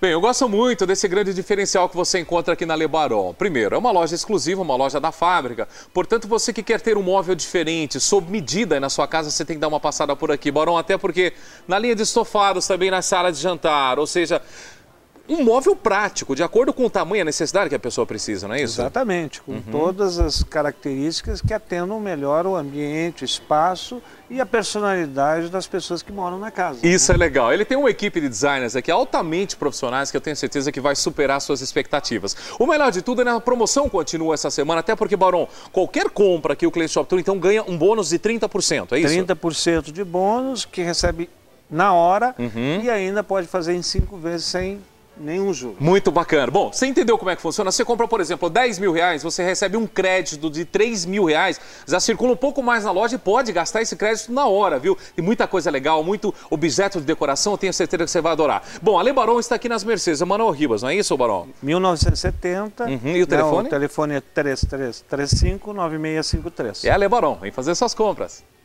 Bem, eu gosto muito desse grande diferencial que você encontra aqui na Lebaron. Primeiro, é uma loja exclusiva, uma loja da fábrica. Portanto, você que quer ter um móvel diferente, sob medida na sua casa, você tem que dar uma passada por aqui, Baron, Até porque na linha de estofados, também na sala de jantar, ou seja, um móvel prático, de acordo com o tamanho e a necessidade que a pessoa precisa, não é isso? Exatamente, com uhum. todas as características que atendam melhor o ambiente, o espaço e a personalidade das pessoas que moram na casa. Né? Isso né? é legal. Ele tem uma equipe de designers aqui altamente profissionais que eu tenho certeza que vai superar suas expectativas. O melhor de tudo é a promoção continua essa semana, até porque, Barão, qualquer compra que o Cliente Shop então ganha um bônus de 30%, é isso? 30% de bônus que recebe na hora uhum. e ainda pode fazer em cinco vezes sem Nenhum juro. Muito bacana. Bom, você entendeu como é que funciona? Você compra, por exemplo, 10 mil reais, você recebe um crédito de 3 mil reais, já circula um pouco mais na loja e pode gastar esse crédito na hora, viu? Tem muita coisa legal, muito objeto de decoração, eu tenho certeza que você vai adorar. Bom, a Lebaron está aqui nas Mercedes, Manuel Ribas, não é isso, Barão? 1970. Uhum. E o telefone? Não, o telefone é 3335-9653. É a Lebaron vem fazer suas compras.